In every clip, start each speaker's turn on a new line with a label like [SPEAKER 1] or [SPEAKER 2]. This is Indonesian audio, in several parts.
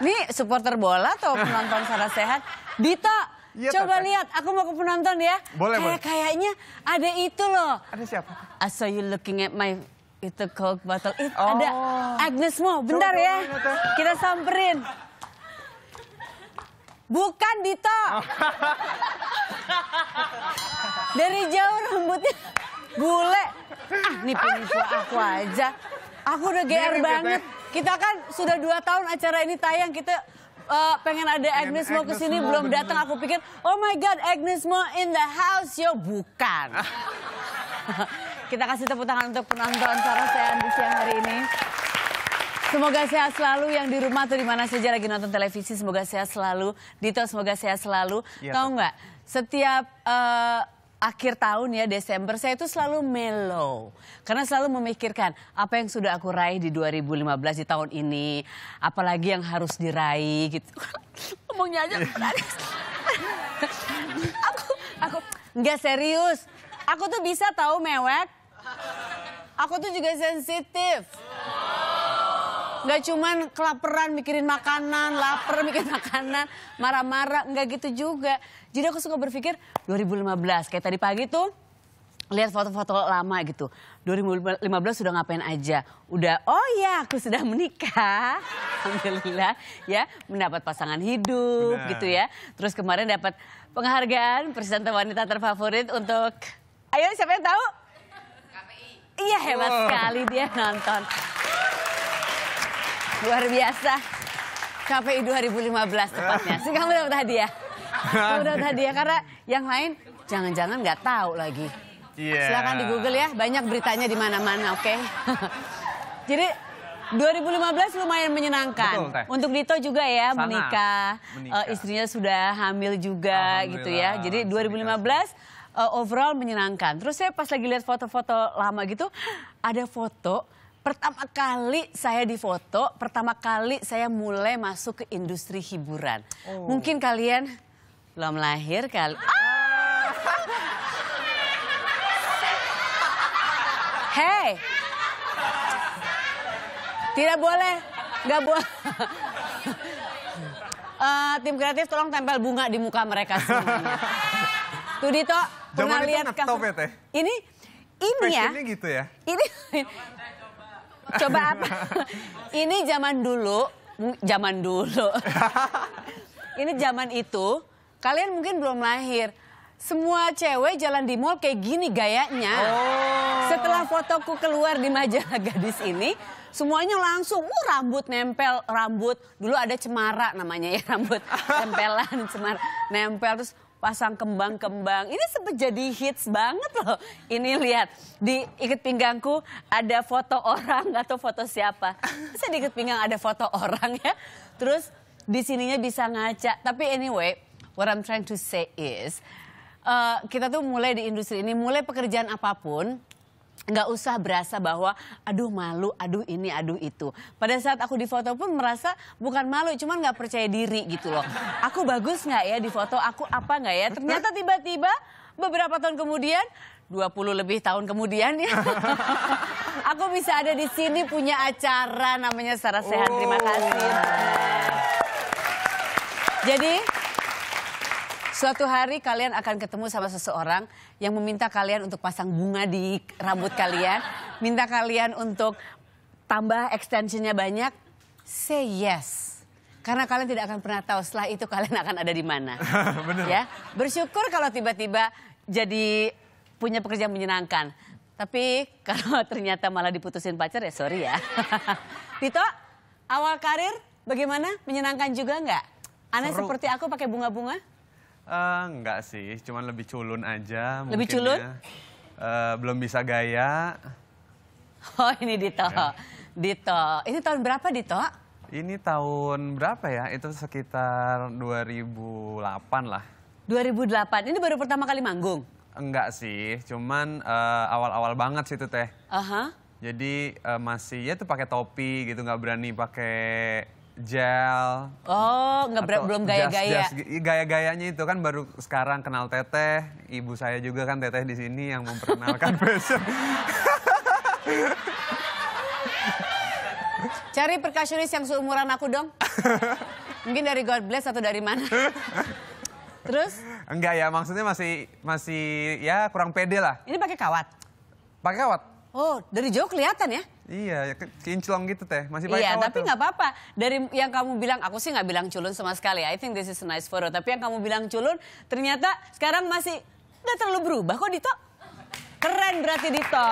[SPEAKER 1] Nih supporter bola atau penonton secara sehat? Dita, Ya, Coba tata. lihat, aku mau ke penonton ya. Boleh, Kayak boleh. kayaknya ada itu loh. Ada siapa? I ah, saw you looking at my itu coke bottle. It oh. ada Agnes Mo. Bentar Coba, ya. Coba. Kita samperin. Bukan Dito. Dari jauh rambutnya bule. Ah, nih penipu aku aja. Aku udah GR banget. Ya kita kan sudah dua tahun acara ini tayang kita uh, pengen ada Agnes mau ke sini belum datang aku pikir oh my god Agnes mau in the house yo bukan kita kasih tepuk tangan untuk penonton Sarah saya di siang hari ini Semoga sehat selalu yang di rumah atau di mana saja lagi nonton televisi. Semoga sehat selalu. Dito, semoga sehat selalu. Ya, Tahu nggak? Setiap uh, akhir tahun ya Desember saya itu selalu mellow karena selalu memikirkan apa yang sudah aku raih di 2015 di tahun ini apalagi yang harus diraih gitu ngomongnya aja aku aku nggak serius aku tuh bisa tahu mewek aku tuh juga sensitif Nggak cuman kelaperan mikirin makanan, lapar mikirin makanan, marah-marah, nggak gitu juga. Jadi aku suka berpikir 2015, kayak tadi pagi tuh lihat foto-foto lama gitu. 2015 sudah ngapain aja? Udah, oh ya aku sudah menikah. Alhamdulillah ya mendapat pasangan hidup Benar. gitu ya. Terus kemarin dapat penghargaan presenter wanita terfavorit untuk... Ayo siapa yang tahu? KPI. Iya hebat oh. sekali dia nonton. Luar biasa. KPI 2015 tepatnya. Ya. Sih kamu dapat hadiah.
[SPEAKER 2] Kamu dapat hadiah
[SPEAKER 1] karena yang lain jangan-jangan nggak -jangan tahu lagi.
[SPEAKER 2] Yeah. Silahkan di Google ya,
[SPEAKER 1] banyak beritanya di mana-mana, oke? Okay? Jadi 2015 lumayan menyenangkan. Betul, teh. Untuk Dito juga ya Sana. menikah. menikah. Uh, istrinya sudah hamil juga gitu ya. Jadi 2015 uh, eh, overall menyenangkan. Terus saya pas lagi lihat foto-foto lama gitu, ada foto Pertama kali saya difoto, pertama kali saya mulai masuk ke industri hiburan. Oh. Mungkin kalian belum lahir kali. Ah! Hei, tidak boleh, nggak boleh. uh, tim kreatif tolong tempel bunga di muka mereka semuanya. Tuh Dito, pernah lihat kasus... Ya, Ini, ini ya. Fashionnya ya. gitu ya? Ini, Coba apa? Ini zaman dulu, zaman dulu. Ini zaman itu, kalian mungkin belum lahir. Semua cewek jalan di mall kayak gini gayanya. Oh. Setelah fotoku keluar di majalah gadis ini, semuanya langsung uh, rambut nempel rambut. Dulu ada cemara namanya ya rambut tempelan cemara nempel terus pasang kembang-kembang. Ini sempat jadi hits banget loh. Ini lihat, di ikat pinggangku ada foto orang, atau foto siapa. saya di ikat pinggang ada foto orang ya. Terus di sininya bisa ngaca. Tapi anyway, what I'm trying to say is, uh, kita tuh mulai di industri ini, mulai pekerjaan apapun, nggak usah berasa bahwa aduh malu, aduh ini, aduh itu. Pada saat aku difoto pun merasa bukan malu, cuman nggak percaya diri gitu loh. Aku bagus nggak ya difoto aku apa nggak ya? Ternyata tiba-tiba beberapa tahun kemudian, 20 lebih tahun kemudian ya. aku bisa ada di sini punya acara namanya Sarah Sehat. Terima oh. kasih. Jadi Suatu hari kalian akan ketemu sama seseorang yang meminta kalian untuk pasang bunga di rambut kalian, minta kalian untuk tambah extensionnya banyak, say yes. Karena kalian tidak akan pernah tahu setelah itu kalian akan ada di mana.
[SPEAKER 2] Bener. Ya,
[SPEAKER 1] bersyukur kalau tiba-tiba jadi punya pekerjaan menyenangkan. Tapi kalau ternyata malah diputusin pacar ya sorry ya. Tito, awal karir bagaimana? Menyenangkan juga nggak? Aneh seperti aku pakai bunga-bunga?
[SPEAKER 2] Eh, enggak sih, cuman lebih culun aja. Lebih culun? Ya. Uh, belum bisa gaya.
[SPEAKER 1] Oh ini Dito. Ya. Dito. Ini tahun berapa Dito?
[SPEAKER 2] Ini tahun berapa ya? Itu sekitar 2008 lah.
[SPEAKER 1] 2008. Ini baru pertama kali manggung?
[SPEAKER 2] Enggak sih, cuman eh, awal-awal uh, banget sih itu teh. Uh -huh. Jadi uh, masih ya tuh pakai topi gitu, nggak berani pakai gel. Oh, nggak belum gaya-gaya. Gaya-gayanya itu kan baru sekarang kenal Teteh, ibu saya juga kan Teteh di sini yang memperkenalkan fashion.
[SPEAKER 1] Cari perkasionis yang seumuran aku dong. Mungkin dari God Bless atau dari mana? Terus?
[SPEAKER 2] Enggak ya, maksudnya masih masih ya kurang pede lah.
[SPEAKER 1] Ini pakai kawat. Pakai kawat. Oh,
[SPEAKER 2] dari jauh kelihatan ya? Iya, ya, kinclong gitu teh. Masih banyak Iya, tapi nggak
[SPEAKER 1] apa-apa. Dari yang kamu bilang, aku sih nggak bilang culun sama sekali. I think this is a nice photo. Tapi yang kamu bilang culun, ternyata sekarang masih nggak terlalu berubah kok Dito. Keren berarti Dito.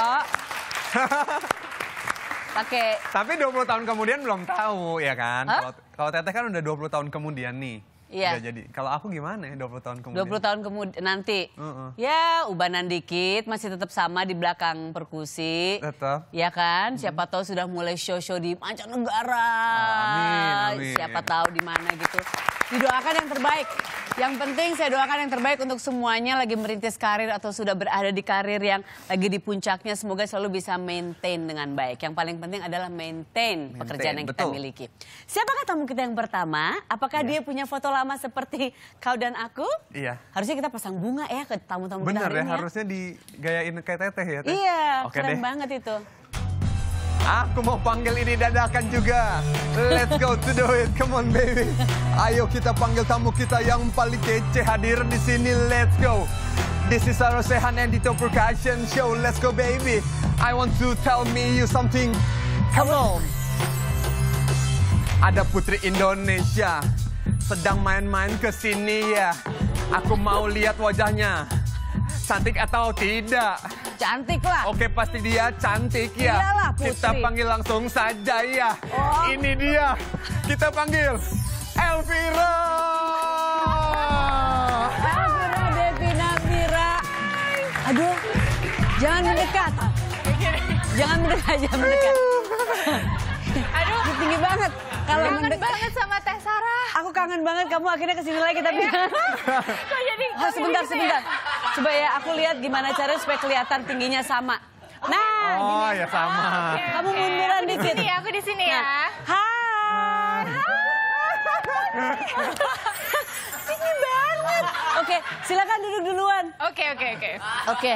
[SPEAKER 2] Pakai. Tapi 20 tahun kemudian belum tahu ya kan. Kalau Teteh kan udah 20 tahun kemudian nih. Iya. Udah jadi. Kalau aku gimana ya 20 tahun kemudian? 20
[SPEAKER 1] tahun kemudian nanti. Uh -uh. Ya, ubanan dikit masih tetap sama di belakang perkusi. Tetap. Ya kan? Hmm. Siapa tahu sudah mulai show-show di mancanegara. Oh, amin, amin. Siapa tahu di mana gitu. Didoakan yang terbaik. Yang penting saya doakan yang terbaik untuk semuanya lagi merintis karir atau sudah berada di karir yang lagi di puncaknya. Semoga selalu bisa maintain dengan baik. Yang paling penting adalah maintain, maintain pekerjaan yang betul. kita miliki. Siapa tamu kita yang pertama? Apakah ya. dia punya foto lama seperti kau dan aku? Iya. Harusnya kita pasang bunga ya ke tamu-tamu kita hari ya, ini. ya, harusnya
[SPEAKER 2] digayain kayak teteh ya. Teh. Iya, Oke keren deh. banget itu. Aku mau panggil ini dadakan juga. Let's go to do it. Come on baby. Ayo kita panggil tamu kita yang paling kece hadir di sini. Let's go. This is our Sehan and Dito Percussion Show. Let's go baby. I want to tell me you something. Come on. Ada putri Indonesia sedang main-main ke sini ya. Aku mau lihat wajahnya. Cantik atau tidak? Cantik lah. Oke, pasti dia cantik ya. Iyalah, Putri. Kita panggil langsung saja ya. Oh. Ini dia. Kita panggil Elvira. Elvira
[SPEAKER 3] Devina Vira.
[SPEAKER 1] Aduh, jangan mendekat. Jangan mendekat, jangan mendekat.
[SPEAKER 3] Aduh, tinggi banget. Kalau kangen
[SPEAKER 1] mendekat. banget sama Teh Sarah. Aku kangen banget kamu akhirnya kesini lagi tapi. Iya. Kok jadi? Oh, sebentar, gitu ya? sebentar. Ya? Coba ya aku lihat gimana cara supaya kelihatan tingginya sama. Nah, oh gini. ya
[SPEAKER 2] sama. okay, Kamu munduran di sini ya,
[SPEAKER 3] aku di sini nah. ya. Hai. Tinggi banget. Oke, okay, silakan
[SPEAKER 1] duduk duluan. Oke, oke, oke. Oke.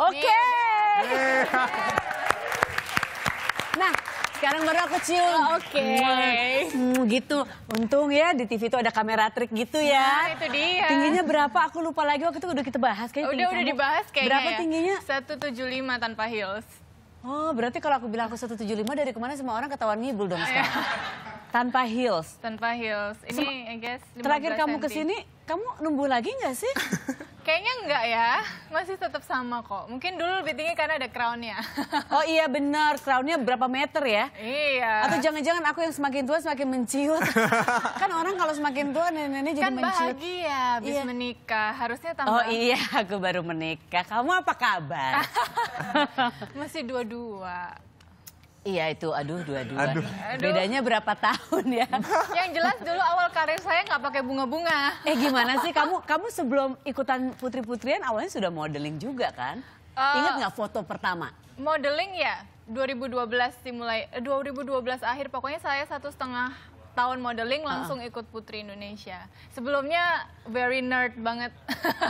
[SPEAKER 1] Oke. Nah, sekarang baru aku cium. Oh, Oke. Okay. Hmm, gitu. Untung ya di TV itu ada kamera trik gitu ya. Nah, itu dia. Tingginya berapa? Aku lupa lagi waktu itu udah kita bahas kayaknya. Udah udah kamu. dibahas kayaknya. Berapa ya? tingginya? 175 tanpa heels. Oh, berarti kalau aku bilang aku 175 dari kemana semua orang ketahuan ngibul dong sekarang. Iya.
[SPEAKER 3] Tanpa heels. Tanpa heels. Ini Sem I guess Terakhir kamu ke sini, kamu numbuh lagi nggak sih? Kayaknya enggak ya, masih tetap sama kok. Mungkin dulu lebih tinggi karena ada crownnya.
[SPEAKER 1] Oh iya benar, crownnya berapa meter ya?
[SPEAKER 3] Iya. Atau jangan-jangan aku yang semakin tua semakin menciut. kan orang kalau semakin tua nenek-nenek jadi kan menciut. Kan bahagia habis iya. menikah, harusnya tambah. Oh iya,
[SPEAKER 1] aku baru menikah. Kamu apa kabar?
[SPEAKER 3] masih dua-dua.
[SPEAKER 1] Iya itu, aduh dua-dua. Bedanya berapa tahun ya?
[SPEAKER 3] Yang jelas dulu awal karir saya nggak pakai bunga-bunga. Eh gimana sih kamu?
[SPEAKER 1] Kamu sebelum ikutan Putri Putrian awalnya sudah modeling juga kan? Uh, Ingat nggak foto pertama?
[SPEAKER 3] Modeling ya, 2012 dimulai, 2012 eh, akhir pokoknya saya satu setengah tahun modeling ah. langsung uh. ikut Putri Indonesia. Sebelumnya very nerd banget.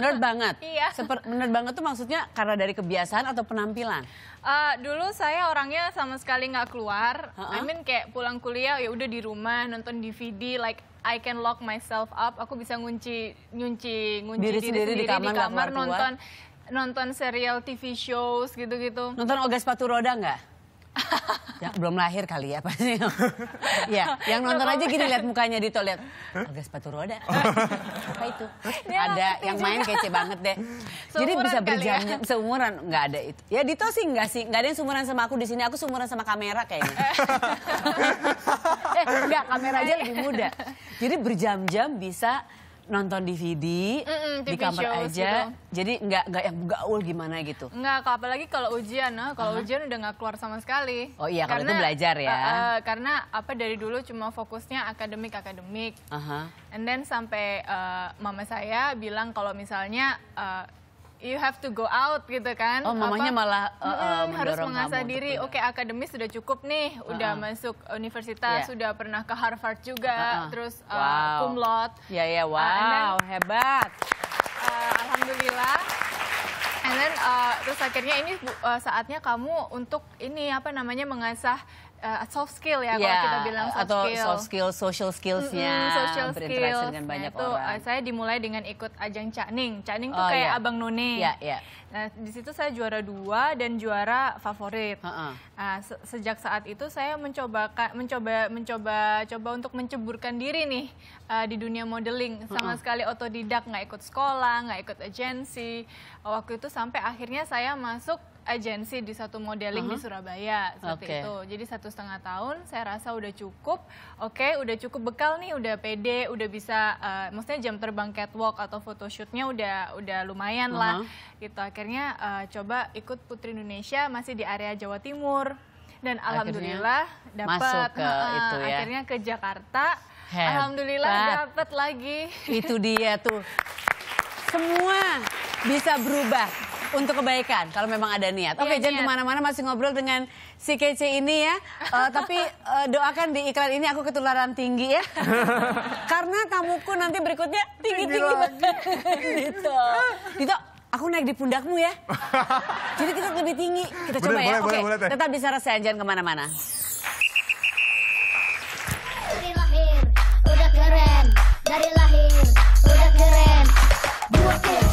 [SPEAKER 3] Nerd banget. iya. Seper, nerd banget tuh maksudnya karena dari kebiasaan atau penampilan. Uh, dulu saya orangnya sama sekali nggak keluar. Uh -uh. I mean kayak pulang kuliah ya udah di rumah nonton DVD like I can lock myself up. Aku bisa ngunci ngunci ngunci diri, diri sendiri, sendiri di kamar, di kamar keluar, nonton keluar. nonton serial TV shows gitu-gitu. Nonton Ogas Sepatu Roda nggak?
[SPEAKER 1] ya, belum lahir kali ya pasti. ya, yang nonton aja gini lihat mukanya di toilet Agak sepatu roda. Apa itu? Ya, ada yang main kece banget deh. Seumuran Jadi bisa berjam ya? seumuran nggak ada itu. Ya Dito sih nggak sih, nggak ada yang seumuran sama aku di sini. Aku seumuran sama kamera kayaknya. eh, enggak, kamera aja lebih muda. Iya. Jadi berjam-jam bisa nonton DVD mm
[SPEAKER 3] -mm, di kamar shows aja. Gitu.
[SPEAKER 1] Jadi nggak nggak yang gaul gimana gitu.
[SPEAKER 3] Nggak, apalagi kalau ujian, nah, kalau uh -huh. ujian udah nggak keluar sama sekali. Oh iya, karena, kalau itu belajar ya. Uh, uh, karena apa dari dulu cuma fokusnya akademik akademik. Uh -huh. And then sampai uh, mama saya bilang kalau misalnya uh, you have to go out gitu kan. Oh, mamanya apa, malah uh, harus mengasah diri. Oke, okay, akademis sudah cukup nih, udah uh. masuk universitas, yeah. sudah pernah ke Harvard juga, uh, -huh. terus uh, wow. cum laude.
[SPEAKER 1] Ya yeah, ya, yeah, uh, wow, uh, then,
[SPEAKER 3] hebat. Uh, alhamdulillah. And then uh, terus akhirnya ini uh, saatnya kamu untuk ini apa namanya mengasah uh, soft skill ya yeah, kalau iya, kita bilang soft atau skill. soft skill social
[SPEAKER 1] skillsnya mm -hmm, social berinteraksi skills dengan banyak itu, orang.
[SPEAKER 3] Uh, saya dimulai dengan ikut ajang Caning. Caning tuh oh, kayak yeah. abang none. Yeah, yeah. Nah di situ saya juara dua dan juara favorit. Uh -uh. Nah, se sejak saat itu saya mencoba mencoba mencoba coba untuk menceburkan diri nih uh, di dunia modeling sama uh -uh. sekali otodidak nggak ikut sekolah nggak ikut agensi. Waktu itu sampai akhirnya saya masuk agensi di satu modeling uh -huh. di Surabaya seperti okay. itu. Jadi satu setengah tahun saya rasa udah cukup. Oke, okay, udah cukup bekal nih, udah pede, udah bisa, uh, maksudnya jam terbang catwalk atau photoshootnya udah udah lumayan lah. Uh -huh. Gitu akhirnya uh, coba ikut Putri Indonesia masih di area Jawa Timur dan alhamdulillah dapat ke uh, itu ya. akhirnya ke Jakarta. Hebat. Alhamdulillah dapat lagi. Itu
[SPEAKER 1] dia tuh. Semua bisa berubah untuk kebaikan kalau memang ada niat. Oke, okay, iya, jangan kemana-mana masih ngobrol dengan si kece ini ya. Uh, tapi uh, doakan di iklan ini aku ketularan tinggi ya. Karena tamuku nanti berikutnya tinggi-tinggi gitu. Dito, Aku naik di pundakmu ya. Jadi kita lebih tinggi. Kita coba boleh, ya. Oke, okay. tetap bisa rasa jangan kemana-mana. Dari lahir, udah keren. Dari lahir, udah keren. Buat